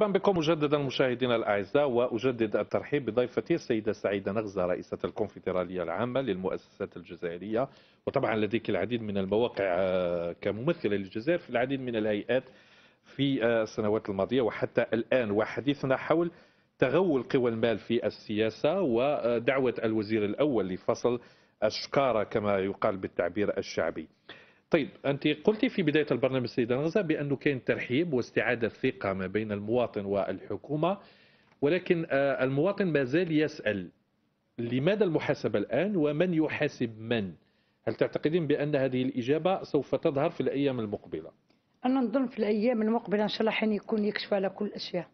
مرحبا بكم مجددا مشاهدينا الاعزاء واجدد الترحيب بضيفتي السيده سعيده نغزه رئيسه الكونفدراليه العامه للمؤسسات الجزائريه وطبعا لديك العديد من المواقع آه، كممثله للجزائر في العديد من الهيئات في آه، السنوات الماضيه وحتى الان وحديثنا حول تغول قوى المال في السياسه ودعوه الوزير الاول لفصل الشكاره كما يقال بالتعبير الشعبي. طيب أنت قلتي في بداية البرنامج سيدة نغزة بأنه كان ترحيب واستعادة ثقة ما بين المواطن والحكومة ولكن آه، المواطن ما زال يسأل لماذا المحاسبة الآن ومن يحاسب من هل تعتقدين بأن هذه الإجابة سوف تظهر في الأيام المقبلة أنا نظن في الأيام المقبلة إن شاء الله حين يكون يكشف على كل الأشياء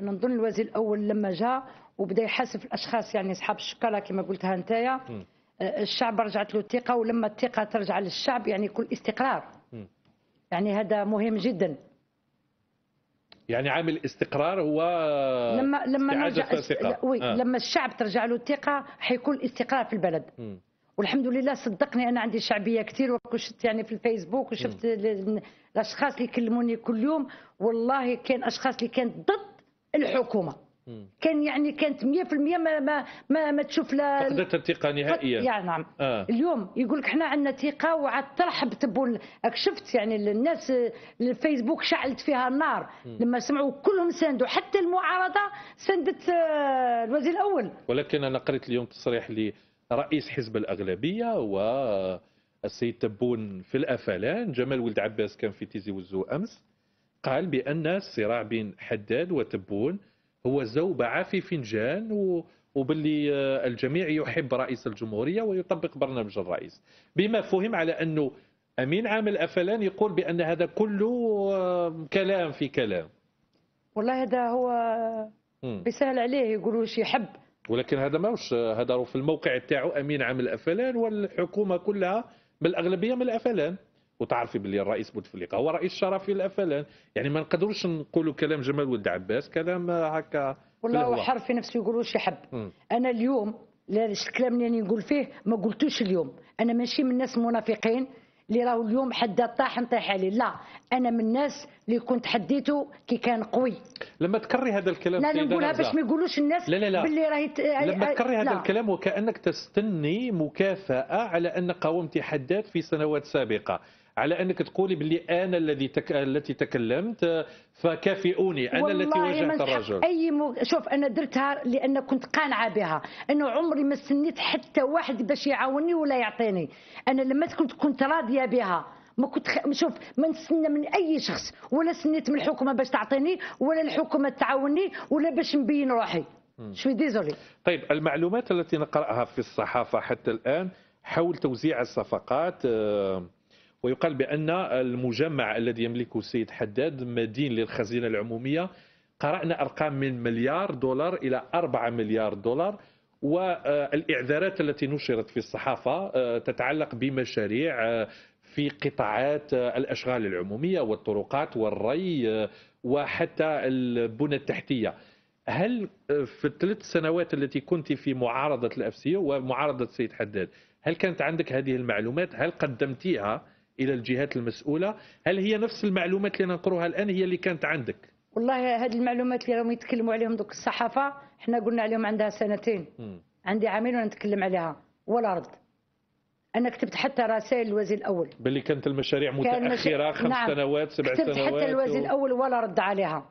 أنا نظن الوزير الأول لما جاء وبدا يحاسب الأشخاص يعني أصحاب الشكالة كما قلتها أنتيا الشعب رجعت له الثقة ولما الثقة ترجع للشعب يعني كل استقرار يعني هذا مهم جدا يعني عامل استقرار هو لما لما نرجع الثقة. وي آه. لما الشعب ترجع له الثقة حيكون استقرار في البلد م. والحمد لله صدقني انا عندي شعبيه كثير وشفت يعني في الفيسبوك وشفت م. الاشخاص اللي يكلموني كل يوم والله كان اشخاص اللي كانت ضد الحكومه كان يعني كانت 100% ما ما ما, ما تشوف لا فقدت الثقه نهائيا يعني نعم آه. اليوم يقول لك حنا عندنا ثقه وعاد ترحب تبون شفت يعني الناس الفيسبوك شعلت فيها النار م. لما سمعوا كلهم ساندوا حتى المعارضه ساندت آه، الوزير الاول ولكن انا قريت اليوم تصريح لرئيس حزب الاغلبيه و السيد تبون في الافلان جمال ولد عباس كان في تيزي وزو امس قال بان الصراع بين حداد وتبون هو زوبعة في فنجان و وباللي آه، الجميع يحب رئيس الجمهورية ويطبق برنامج الرئيس بما فهم على أنه أمين عام الأفلان يقول بأن هذا كله آه، كلام في كلام والله هذا هو بيسهل عليه شي يحب ولكن هذا ماهوش آه، هذا في الموقع تاعو أمين عام الافلان والحكومة كلها بالأغلبية من الأفلان وتعرفي باللي الرئيس بوتفليقه هو رئيس شرفي الافلان يعني ما نقدروش نقولوا كلام جمال ولد عباس كلام هكا والله في نفسه يقولوا شي حب م. انا اليوم لا الكلام اللي نقول فيه ما قلتوش اليوم انا ماشي من الناس المنافقين اللي راهو اليوم حد طاح نطيح عليه لا انا من الناس اللي كنت حديته كي كان قوي لما تكري هذا الكلام لا نقولها باش ما يقولوش الناس لا لا لا باللي راهي ت... لما تكري هذا لا. الكلام وكانك تستني مكافاه على ان قاومت حداد في سنوات سابقه على انك تقولي باللي انا الذي تك... التي تكلمت فكافئوني انا التي واجهت الرجل اي م... شوف انا درتها لان كنت قانعه بها انه عمري ما استنيت حتى واحد باش يعاوني ولا يعطيني انا لما كنت كنت راضيه بها ما كنت خ... شوف ما نستنى من اي شخص ولا سنيت من الحكومه باش تعطيني ولا الحكومه تعاوني ولا باش نبين روحي شوي ديزولي طيب المعلومات التي نقراها في الصحافه حتى الان حول توزيع الصفقات آه ويقال بأن المجمع الذي يملكه السيد حداد مدين للخزينة العمومية قرأنا أرقام من مليار دولار إلى 4 مليار دولار والإعذارات التي نشرت في الصحافة آه، تتعلق بمشاريع آه، في قطاعات آه، الأشغال العمومية والطرقات والري وحتى البنى التحتية هل في الثلاث سنوات التي كنت في معارضة الأفسية ومعارضة السيد حداد هل كانت عندك هذه المعلومات هل قدمتيها الى الجهات المسؤوله هل هي نفس المعلومات اللي نقروها الان هي اللي كانت عندك والله هذه المعلومات اللي راهم يتكلموا عليهم دوك الصحافه حنا قلنا عليهم عندها سنتين م. عندي عامين وانا نتكلم عليها ولا رد انا كتبت حتى رسائل الوزير الاول باللي كانت المشاريع متاخره مش... خمس نعم. سنوات سبع كتبت سنوات كتبت حتى الوزير و... الاول ولا رد عليها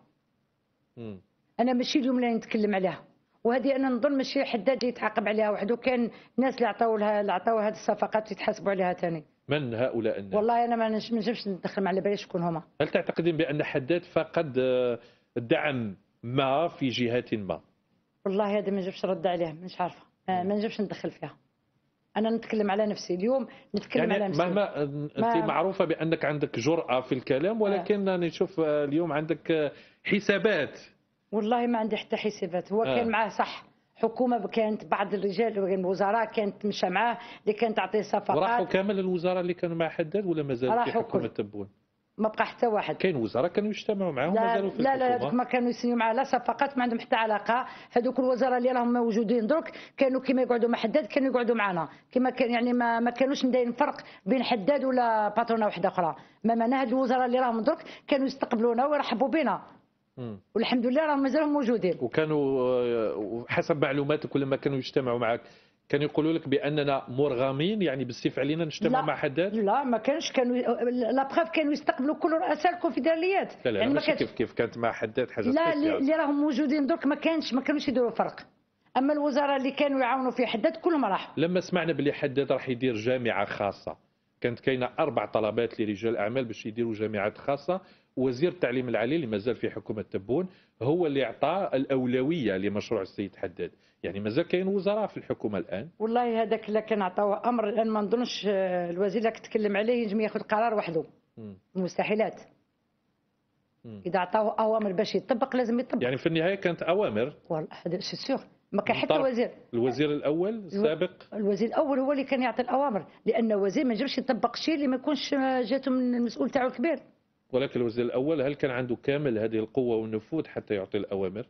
م. انا ماشي اليوم اللي نتكلم عليها وهذه انا نظن ماشي حداد اللي يتعاقب عليها وحده كان الناس اللي عطاو لها اللي عطاو هذه الصفقات يتحاسبوا عليها ثاني من هؤلاء الناس؟ والله انا ما نجمش ندخل مع على بالي شكون هما هل تعتقدين بان حداد فقد آه، دعم ما في جهات ما؟ والله هذا ما نجمش نرد عليه مش عارفه آه، ما نجمش ندخل فيها انا نتكلم على نفسي اليوم نتكلم يعني على نفسي مهما آه، انت ما... معروفه بانك عندك جراه في الكلام ولكن آه. نشوف اليوم عندك حسابات والله ما عندي حتى حسابات هو آه. كان معاه صح حكومه كانت بعض الرجال الوزراء كانت مشى معاه اللي كانت تعطيه صفقات راحوا كامل الوزراء اللي كانوا مع حداد ولا مازال في حكومه تبون ما بقى حتى واحد كاين وزراء كانوا يجتمعوا معاهم لا مازالوا في لا لا هذوك ما كانوا يسنيو معاه لا صفقات ما عندهم حتى علاقه هذوك الوزراء اللي راهم موجودين درك كانوا كيما يقعدوا مع حداد كانوا يقعدوا معنا كيما كان يعني ما, ما كانوش مداين فرق بين حداد ولا باترونه واحده اخرى ما معناها هاد الوزراء اللي راهم درك كانوا يستقبلونا ويرحبوا بنا والحمد لله راهم مازالهم موجودين وكانوا آه، حسب معلوماتك ولما كانوا يجتمعوا معك كانوا يقولوا لك باننا مرغمين يعني بالسيف علينا نجتمع مع حداد لا ما كانش كانوا آه، لا بروف كانوا يستقبلوا كل رؤساء الكونفدراليات لا لا يعني ما كيف كيف كانت مع حداد حاجه لا اللي راهم موجودين درك ما كانش ما كانوش يديروا فرق اما الوزراء اللي كانوا يعاونوا في حداد كلهم راحوا لما سمعنا بلي حداد راح يدير جامعه خاصه كانت كاينه اربع طلبات لرجال اعمال باش يديروا جامعات خاصه وزير التعليم العالي اللي مازال في حكومه تبون هو اللي اعطى الاولويه لمشروع السيد حداد يعني مازال كاين وزراء في الحكومه الان والله هذاك اللي كان عطاوه امر الان ما نظنش آه، الوزير اللي تكلم عليه ينجم ياخذ قرار وحده مستحيلات اذا عطاوه اوامر باش يطبق لازم يطبق يعني في النهايه كانت اوامر والله سي سيغ ما كان حتى وزير الوزير الاول السابق الوزير الاول هو اللي كان يعطي الاوامر لان وزير ما يجبش يطبق شيء اللي ما يكونش آه، جاته من المسؤول تاعو الكبير ولكن الوزير الأول هل كان عنده كامل هذه القوة والنفوذ حتى يعطي الأوامر؟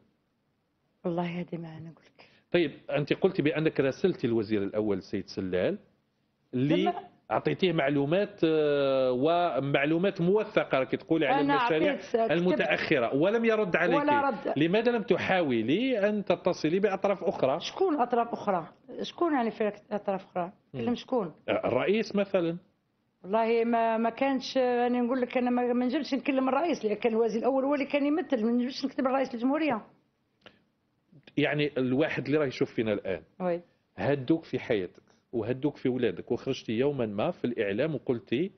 والله هذه ما أنا أقول لك طيب أنت قلت بأنك راسلتي الوزير الأول سيد سلال اللي أعطيتيه معلومات آه، ومعلومات موثقة راكي تقولي على المشاريع المتأخرة ولم يرد عليك ولا رد. لماذا لم تحاولي أن تتصلي بأطراف أخرى؟ شكون أطراف أخرى؟ شكون يعني في أطراف أخرى؟ كلم شكون؟ آه، الرئيس مثلا والله ما ما كانش انا نقول لك انا ما نجمش نكلم الرئيس لان كان الوزير الاول هو اللي كان يمثل ما نجمش نكتب الرئيس الجمهوريه يعني الواحد اللي راه يشوف فينا الان وي هدوك في حياتك وهدوك في ولادك وخرجتي يوما ما في الاعلام وقلتي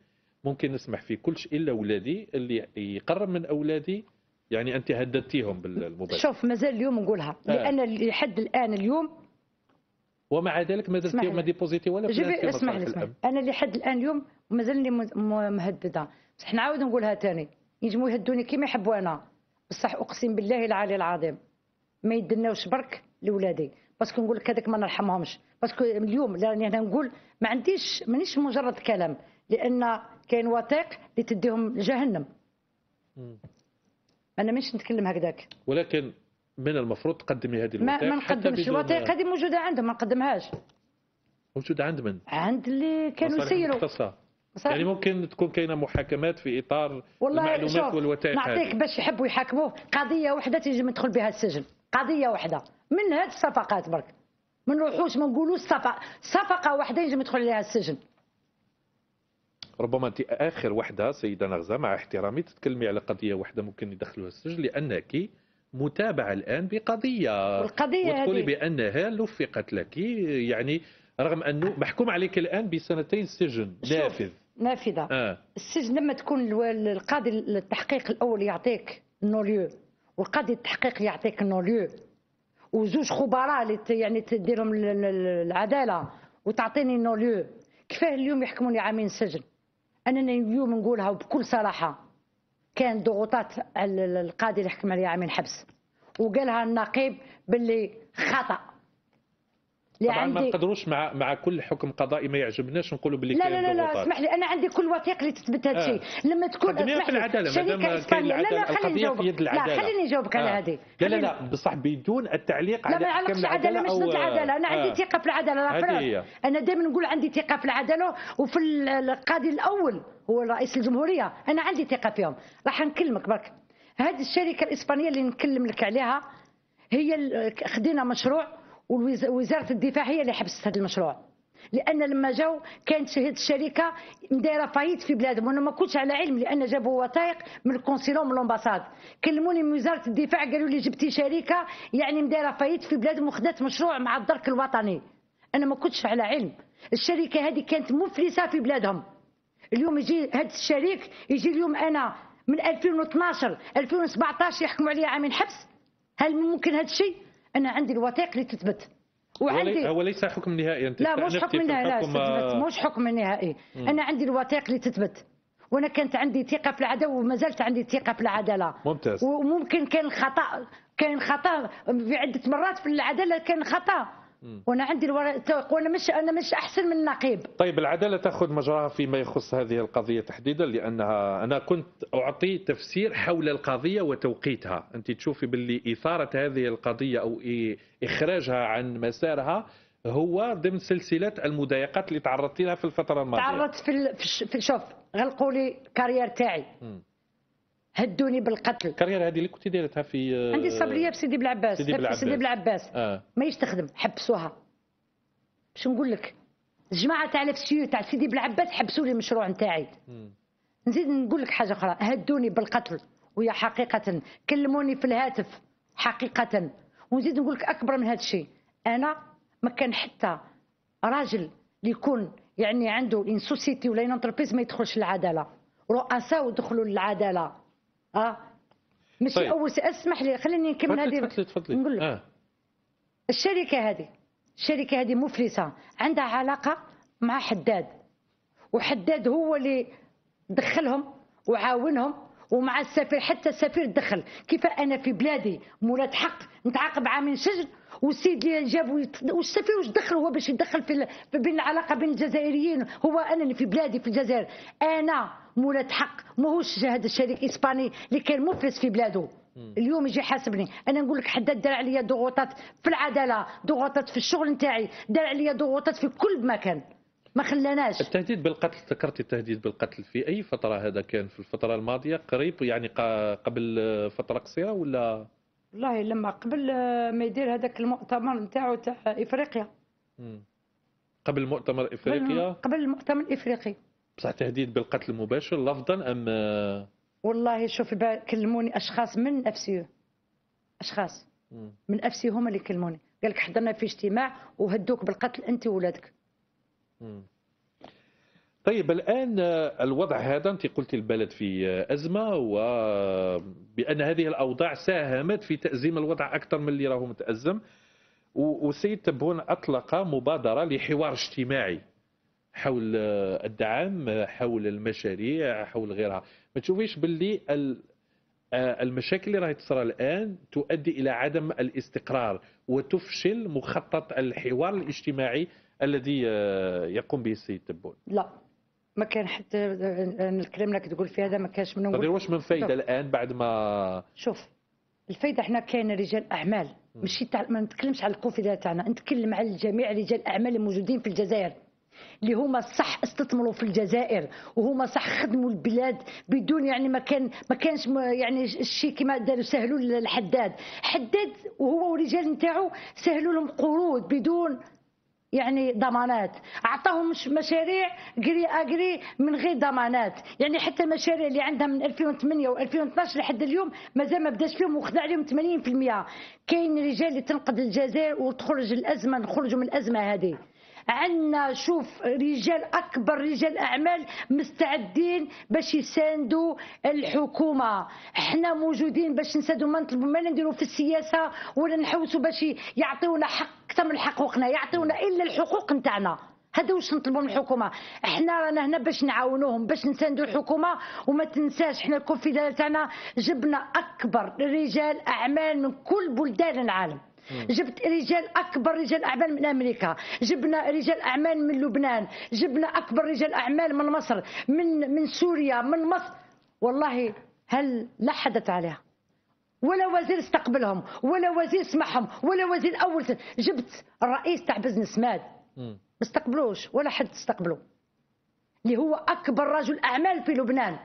ممكن نسمح في كلش الا ولادي اللي يقرب من اولادي يعني انت هددتيهم بالمباشر شوف مازال اليوم نقولها آه. لان لحد الان اليوم ومع ذلك ما درتي ما ديبوزيتي ولا جيبي اسمح لي انا لحد الان اليوم مازالني مهدده بصح نعاود نقولها ثاني ينجموا يهدوني كيما يحبوا انا بصح اقسم بالله العلي العظيم ما يدناوش برك لولادي باسكو نقول لك هذاك ما نرحمهمش باسكو اليوم راني يعني انا نقول ما عنديش مانيش مجرد كلام لان كاين وثائق اللي تديهم لجهنم انا مانيش نتكلم هكذاك ولكن من المفروض تقدمي هذه الوثائق ما نقدمش الوثائق هذه موجوده عندهم ما نقدمهاش موجوده عند من؟ عند اللي كانوا يسيروا يعني ممكن تكون كاينه محاكمات في اطار والله المعلومات والوثائق نعطيك باش يحبوا يحاكموه قضيه واحده تيجي ندخل بها السجن قضيه واحده من هاد الصفقات برك ما نروحوش ما نقولوش صفقه صفقه واحده يجي ندخل لها السجن ربما انت اخر وحده سيده نغزه مع احترامي تتكلمي على قضيه واحده ممكن يدخلوها السجن لانك متابعة الآن بقضية القضية وتقولي هذه. بأنها لفقت لك يعني رغم أنه محكوم عليك الآن بسنتين سجن نافذ نافذة آه. السجن لما تكون القاضي التحقيق الأول يعطيك نوليو والقاضي التحقيق يعطيك نوليو وزوج خبراء اللي يعني تديرهم العدالة وتعطيني نوليو كيفاه اليوم يحكموني عامين سجن أنا اليوم نقولها وبكل صراحة كان ضغوطات القاضي اللي حكم عليه عامين حبس وقالها النقيب باللي خطأ طبعا عندي... ما نقدروش مع مع كل حكم قضائي ما يعجبناش نقولوا باللي لا لا لا, لا اسمح لي انا عندي كل وثيق اللي تثبت هذا الشيء آه. لما تكون اسمح في العداله شركه اسبانيه لا لا خليني العدالة. لا خليني نجاوبك على آه. هذه لا لا لا بصح بدون التعليق على لا ما يعلقش العداله مش ضد العداله انا عندي آه. ثقه في العداله انا دائما نقول عندي ثقه في العداله وفي القاضي الاول هو رئيس الجمهوريه انا عندي ثقه فيهم راح نكلمك برك هذه الشركه الاسبانيه اللي نكلم لك عليها هي خدينا مشروع ووزاره الدفاع هي اللي حبست هذا المشروع لان لما جاو كانت هذه الشركه دايره فايت في بلادهم وانا ما كنتش على علم لان جابوا وثائق من الكونسيلو من الامباساد كلموني من وزاره الدفاع قالوا لي جبتي شركه يعني مدايره فايت في بلادهم وخدات مشروع مع الدرك الوطني انا ما كنتش على علم الشركه هذه كانت مفلسه في بلادهم اليوم يجي هذا الشريك يجي اليوم انا من 2012 2017 يحكموا عليا عامين حبس هل ممكن هذا الشيء انا عندي الوثائق اللي تثبت وعندي هو ليس حكم نهائي انت لا مش حكم نهائي لا آه. مش حكم نهائي انا عندي الوثائق اللي تثبت وانا كانت عندي ثقه في العداله وما زالت عندي ثقه في العداله ممتاز وممكن كان خطا كان خطا في عده مرات في العداله كان خطا وانا عندي الورق وانا مش انا مش احسن من النقيب طيب العداله تاخذ مجراها فيما يخص هذه القضيه تحديدا لانها انا كنت اعطي تفسير حول القضيه وتوقيتها انت تشوفي باللي اثاره هذه القضيه او اخراجها عن مسارها هو ضمن سلسله المضايقات اللي تعرضت لها في الفتره الماضيه تعرضت في شوف غلقوا لي كارير تاعي م. هدوني بالقتل الكارير هذه اللي كنت دايرتها في آه، عندي الصبريه في سيدي بلعباس سيدي بلعباس, سيدي بلعباس. آه. ما يستخدم حبسوها باش نقول لك الجماعه تاع الفسيو تاع سيدي بلعباس حبسوا لي المشروع نتاعي نزيد نقول لك حاجه اخرى هدوني بالقتل ويا حقيقه كلموني في الهاتف حقيقه ونزيد نقول لك اكبر من هذا الشيء انا ما كان حتى راجل اللي يكون يعني عنده ان سوسيتي ولا ان انتربريز ما يدخلش للعداله رؤساء ودخلوا للعداله اه مش طيب. اول اسمح لي خليني نكمل هذه تفضلي نقول لك آه. الشركه هذه الشركه هذه مفلسه عندها علاقه مع حداد وحداد هو اللي دخلهم وعاونهم ومع السفير حتى السفير دخل كيف انا في بلادي مولات حق نتعاقب عامين سجن والسيد اللي جاب والسفير واش دخل هو باش يدخل في بين العلاقه بين الجزائريين هو انا اللي في بلادي في الجزائر انا مولات حق ماهوش هذا الشريك الاسباني اللي كان مفلس في بلاده اليوم يجي يحاسبني انا نقول لك حدا دار عليا ضغوطات في العداله ضغوطات في الشغل نتاعي دار عليا ضغوطات في كل مكان ما خلاناش التهديد بالقتل ذكرت التهديد بالقتل في اي فتره هذا كان في الفتره الماضيه قريب يعني قبل فتره قصيره ولا والله لما قبل آه، ما يدير هذاك المؤتمر نتاعو تاع افريقيا قبل مؤتمر افريقيا قبل المؤتمر الافريقي بصح تهديد بالقتل المباشر لفظا ام آه، والله شوف كلموني اشخاص من نفسي اشخاص من نفسي هما اللي كلموني قال لك حضرنا في اجتماع وهدوك بالقتل انت وولادك طيب الان آه، الوضع هذا انت قلت البلد في آه، ازمه وبان هذه الاوضاع ساهمت في تازيم الوضع اكثر من اللي راهو متازم والسيد تبون اطلق مبادره لحوار اجتماعي حول الدعم حول المشاريع حول غيرها ما تشوفيش باللي آه، المشاكل اللي راهي تصرى الان تؤدي الى عدم الاستقرار وتفشل مخطط الحوار الاجتماعي الذي آه، يقوم به السيد تبون لا ما كان حتى آه، الكلام اللي تقول في هذا ما كانش منه طيب واش من فايده شوف. الان بعد ما شوف الفايده احنا كاين رجال اعمال ماشي تاع ما نتكلمش على الكوفيدا تاعنا نتكلم على جميع رجال الاعمال الموجودين في الجزائر اللي هما صح استثمروا في الجزائر وهما صح خدموا البلاد بدون يعني ما كان ما كانش يعني الشيء كما داروا سهلوا للحداد حداد وهو ورجال نتاعو سهلوا لهم قروض بدون يعني ضمانات اعطاهم مشاريع قري اجري من غير ضمانات يعني حتى المشاريع اللي عندها من 2008 و2012 لحد اليوم مازال ما بداش فيهم وخدع عليهم 80% كاين رجال اللي تنقد الجزائر وتخرج الازمه نخرجوا من الازمه هذه عندنا شوف رجال اكبر رجال اعمال مستعدين باش يساندوا الحكومه حنا موجودين باش نساندوا ما نطلبوا ما نديروا في السياسه ولا نحوسوا باش يعطيونا حق اكثر من حقوقنا يعطيونا الا الحقوق نتاعنا هذا واش نطلبوا من الحكومه احنا رانا هنا باش نعاونوهم باش نساندوا الحكومه وما تنساش احنا الكونفدراليه تاعنا جبنا اكبر رجال اعمال من كل بلدان العالم جبت رجال اكبر رجال اعمال من امريكا جبنا رجال اعمال من لبنان جبنا اكبر رجال اعمال من مصر من من سوريا من مصر والله هل لحدت عليها ولا وزير استقبلهم ولا وزير سمعهم ولا وزير اول جبت الرئيس تاع بزنس ماد ما استقبلوش ولا حد استقبله اللي هو اكبر رجل اعمال في لبنان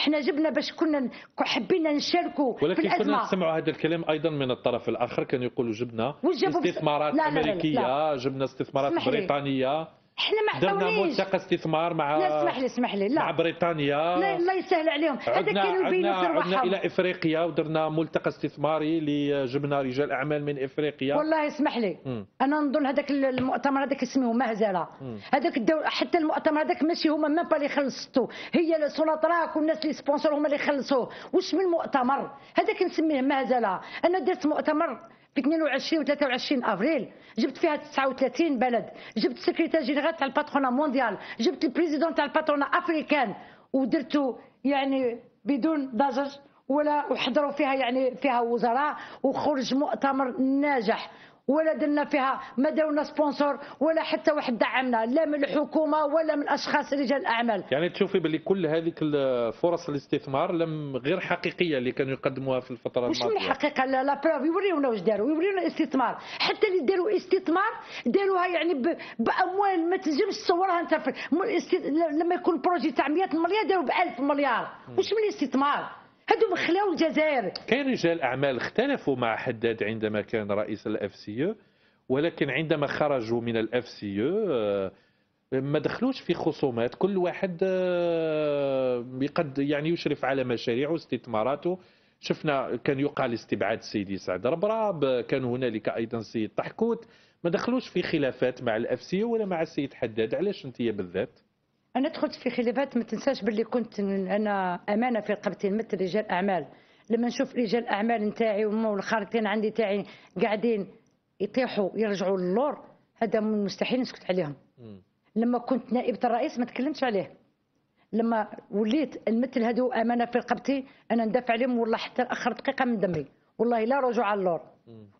احنا جبنا باش كنا حبينا نشاركوا ولكن في الأزمة. كنا نسمعوا هذا الكلام ايضا من الطرف الاخر كانوا يقولوا جبنا استثمارات لا لا لا امريكيه لا لا لا. جبنا استثمارات بريطانيه احنا ما عطاونيش درنا ملتقى استثمار مع لا اسمح لي اسمح لي لا مع بريطانيا لا الله يسهل عليهم هذا كانوا بينوا في عدنا الى افريقيا ودرنا ملتقى استثماري اللي جبنا رجال اعمال من افريقيا والله اسمح لي م. انا نظن هذاك المؤتمر هذاك اسمه مهزله هذاك حتى المؤتمر هذاك ماشي هما ما با اللي خلصتو هي راك والناس اللي سبونسور هما اللي خلصوه واش من مؤتمر هذاك نسميه مهزله انا درت مؤتمر في 22 و 23 افريل جبت فيها 39 بلد جبت سكرتير جينيرال تاع الباترونا مونديال جبت البريزيدون تاع الباترونا افريكان ودرته يعني بدون ضجر ولا وحضروا فيها يعني فيها وزراء وخرج مؤتمر ناجح ولا درنا فيها ما دارونا سبونسور ولا حتى واحد دعمنا لا من الحكومه ولا من اشخاص رجال الاعمال يعني تشوفي باللي كل هذيك الفرص الاستثمار لم غير حقيقيه اللي كانوا يقدموها في الفتره الماضيه مش الحقيقه لا لا بروف يوريونا واش داروا يوريونا الاستثمار حتى اللي داروا استثمار داروها يعني باموال ما تنجمش تصورها انت لما يكون بروجي تاع 100 مليار داروا ب 1000 مليار واش من الاستثمار هذوما مخلاو الجزائر كاين رجال اعمال اختلفوا مع حداد عندما كان رئيس الاف سي ولكن عندما خرجوا من الاف آه، سي ما دخلوش في خصومات كل واحد آه، يقد يعني يشرف على مشاريعه واستثماراته شفنا كان يقال استبعاد السيدي سعد ربراب كان هنالك ايضا السيد طحكوت ما دخلوش في خلافات مع الاف سي ولا مع السيد حداد علاش انت بالذات انا دخلت في خلافات ما تنساش باللي كنت انا امانه في رقبتي نمثل رجال اعمال لما نشوف رجال الاعمال نتاعي والخارطين عندي تاعي قاعدين يطيحوا يرجعوا للور هذا مستحيل نسكت عليهم لما كنت نائبه الرئيس ما تكلمتش عليه لما وليت نمثل هذو امانه في رقبتي انا ندافع عليهم والله حتى اخر دقيقه من دمي والله لا رجوع على اللور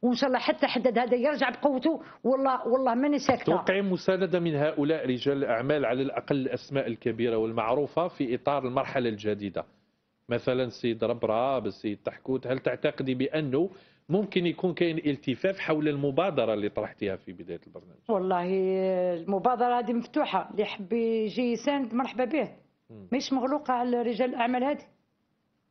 وان شاء الله حتى حدد هذا يرجع بقوته والله والله ماني ساكته توقعي مسانده من هؤلاء رجال الاعمال على الاقل الاسماء الكبيره والمعروفه في اطار المرحله الجديده مثلا السيد ربراب السيد تحكوت هل تعتقدي بانه ممكن يكون كاين التفاف حول المبادره اللي طرحتيها في بدايه البرنامج والله المبادره هذه مفتوحه اللي يحب يجي يساند مرحبا به مش مغلوقه على رجال الاعمال هذه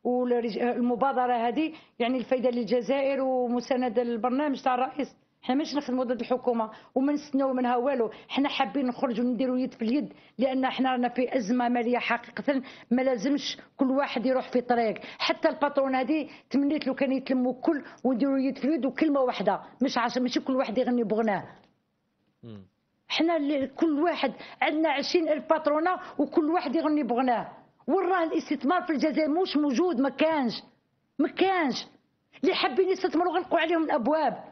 والمبادره هذه يعني الفايده للجزائر ومساندة للبرنامج تاع الرئيس حنا مش نخدموا ضد الحكومه وما نستناو منها والو حنا حابين نخرجوا نديروا يد في اليد لان حنا رانا في ازمه ماليه حقيقه ما لازمش كل واحد يروح في طريق حتى الباترون هذه تمنيت لو كان يتلموا كل ونديروا يد في اليد وكلمه واحده مش عشان ماشي كل واحد يغني بغناه حنا كل واحد عندنا 20000 باترونه وكل واحد يغني بغناه وين راه الاستثمار في الجزائر مش موجود ما كانش ما كانش اللي حابين يستثمروا غلقوا عليهم الابواب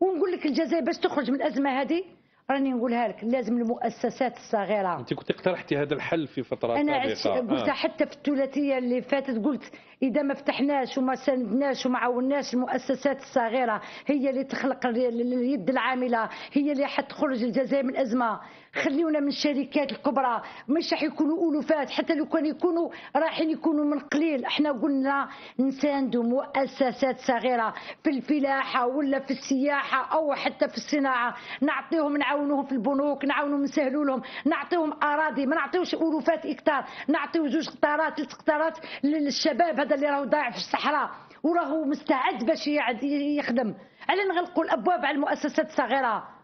ونقول لك الجزائر باش تخرج من الازمه هذه راني نقولها لك لازم المؤسسات الصغيره انت كنت اقترحتي هذا الحل في فترات انا عشت قلتها آه. حتى في الثلاثيه اللي فاتت قلت اذا ما فتحناش وما ساندناش وما عاوناش المؤسسات الصغيره هي اللي تخلق اليد العامله هي اللي حتخرج الجزائر من الازمه خليونا من الشركات الكبرى مش راح يكونوا الوفات حتى لو كان يكونوا رايحين يكونوا من قليل احنا قلنا نساندوا مؤسسات صغيره في الفلاحه ولا في السياحه او حتى في الصناعه نعطيهم نعاونوهم في البنوك نعاونوهم نسهلوا لهم نعطيهم اراضي ما نعطيوش الوفات اكتار نعطيو جوج قطارات ثلاث قطارات للشباب هذا اللي راهو ضايع في الصحراء وراهو مستعد باش يخدم على نغلقوا الابواب على المؤسسات الصغيره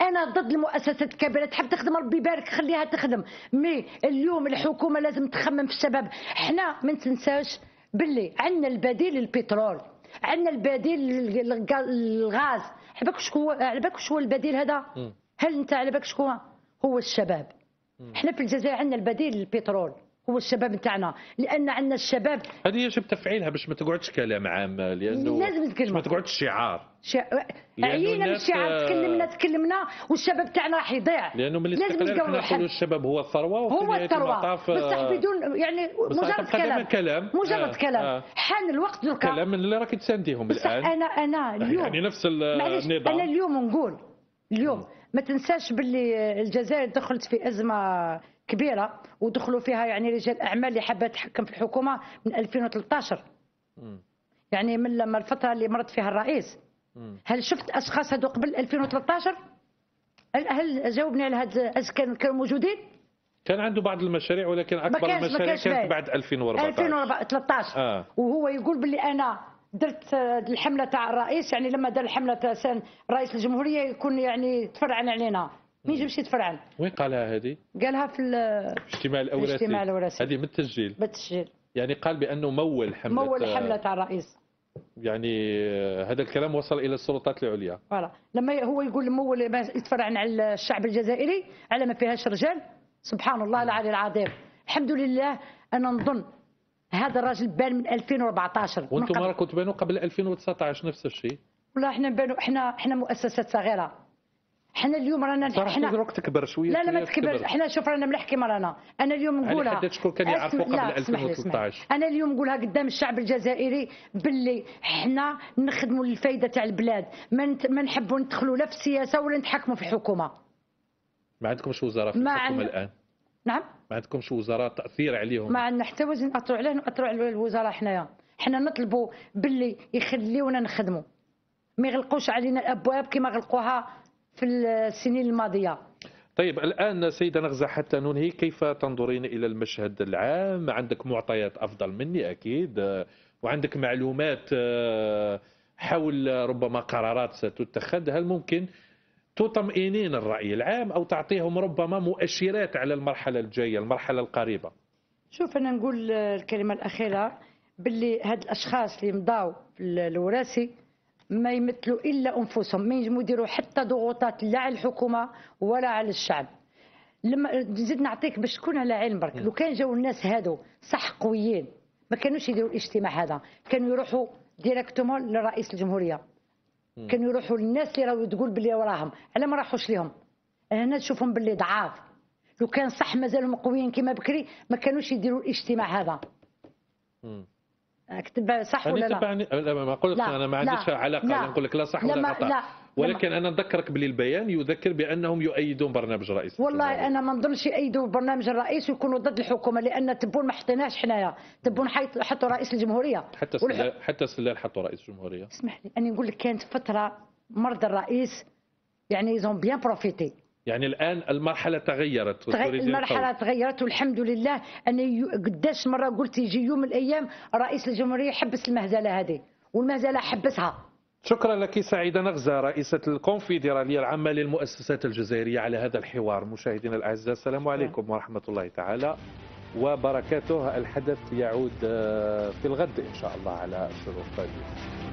انا ضد المؤسسات الكبيره تحب تخدم ربي يبارك خليها تخدم مي اليوم الحكومه لازم تخمم في الشباب حنا ما تنساش باللي عندنا البديل للبترول عندنا البديل للغاز على بالك شكون على بالك شكون البديل هذا هل انت على بالك شكون هو الشباب احنا في الجزائر عندنا البديل للبترول هو الشباب نتاعنا لان عندنا الشباب هذه يجب تفعيلها باش ما تقعدش كلام عام لانه لازم تكلم ما تقعدش شعار شا... عينا الشعار آه، تكلمنا تكلمنا والشباب تاعنا راح يضيع لانه ملي لازم نقولوا الشباب هو الثروه هو الثروه آه، بصح بدون يعني مجرد كلام كلام مجرد آه كلام آه حان الوقت دركا كلام اللي راك تسانديهم الان انا انا آه، اليوم يعني نفس النظام انا اليوم نقول اليوم ما تنساش باللي الجزائر دخلت في ازمه كبيره ودخلوا فيها يعني رجال اعمال اللي حابه تحكم في الحكومه من 2013 م. يعني من لما الفتره اللي مرت فيها الرئيس م. هل شفت اشخاص هذو قبل 2013 هل, هل جاوبني على هذا كانوا كانوا موجودين كان عنده بعض المشاريع ولكن اكبر المشاريع كانت بعد 2014 2013 آه. وهو يقول باللي انا درت آه، الحمله تاع الرئيس يعني لما دار الحمله تاع رئيس الجمهوريه يكون يعني تفرعن علينا مين جا مشيت فرعن وين قالها هذه؟ قالها في الاجتماع الاوراسي الاجتماع الاوراسي هذه بالتسجيل بالتسجيل يعني قال بانه مول حمله مول حمله تاع الرئيس يعني آه، هذا الكلام وصل الى السلطات العليا فوالا لما هو يقول مول يتفرعن على الشعب الجزائري على ما فيهاش رجال سبحان الله العلي العظيم الحمد لله انا نظن هذا الراجل بان من 2014 وانتم راكم تبانوا قبل 2019 نفس الشيء والله احنا بانوا احنا احنا مؤسسات صغيره حنا اليوم رانا صراحه حنا دروك تكبر شويه لا لا ما تكبرش حنا شوف رانا ملح كيما رانا انا اليوم نقولها حتى شكون كان يعرفوا قبل 2013 انا اليوم نقولها قدام الشعب الجزائري باللي حنا نخدموا للفائده تاع البلاد ما نحبوا ندخلوا لا في السياسه ولا نتحكموا في الحكومه ما عندكمش وزراء في الحكومه عن... الان نعم ما عندكمش وزراء تاثير عليهم ما عندنا حتى وزير نأثروا عليه نأثروا على الوزراء حنايا حنا نطلبوا باللي يخليونا نخدموا ما يغلقوش علينا الابواب كما غلقوها في السنين الماضيه طيب الآن سيدة نغزة حتى ننهي كيف تنظرين إلى المشهد العام عندك معطيات أفضل مني أكيد وعندك معلومات آه، حول ربما قرارات ستتخذ هل ممكن تطمئنين الرأي العام أو تعطيهم ربما مؤشرات على المرحلة الجاية المرحلة القريبة شوف أنا نقول الكلمة الأخيرة باللي هاد الأشخاص اللي مضاو في الوراثي ما يمثلوا الا انفسهم ما ينجموا يديروا حتى ضغوطات لا على الحكومه ولا على الشعب لما نزيد نعطيك باش تكون على علم برك لو كان جاو الناس هادو صح قويين ما كانوش يديروا الاجتماع هذا كانوا يروحوا ديريكتومون لرئيس الجمهوريه كانوا يروحوا للناس اللي راهو تقول باللي وراهم على ما راحوش ليهم هنا تشوفهم باللي ضعاف لو كان صح مازالهم قويين كما بكري ما كانوش يديروا الاجتماع هذا آه، كتب صح ولا لا؟ لا ما قلت لا. انا ما عنديش علاقه لا. نقول لك لا صح ولا خطا ولكن لما. انا نذكرك باللي البيان يذكر بانهم يؤيدون برنامج الرئيس والله انا ما نظنش يؤيدوا برنامج الرئيس ويكونوا ضد الحكومه لان تبون ما حطيناش حنايا تبون حطوا رئيس الجمهوريه حتى والح... حتى سلال حطوا رئيس الجمهوريه اسمح لي اني نقول لك كانت فتره مرض الرئيس يعني زون بيان بروفيتي يعني الان المرحله تغيرت المرحله تغيرت والحمد لله انا قداش مره قلت يجي يوم من الايام رئيس الجمهوريه يحبس المهزله هذه والمهزله حبسها شكرا لك سعيده نغزه رئيسه الكونفدراليه العامه للمؤسسات الجزائريه على هذا الحوار مشاهدينا الاعزاء السلام عليكم ورحمه الله تعالى وبركاته الحدث يعود آه، في الغد ان شاء الله على شروط طيبه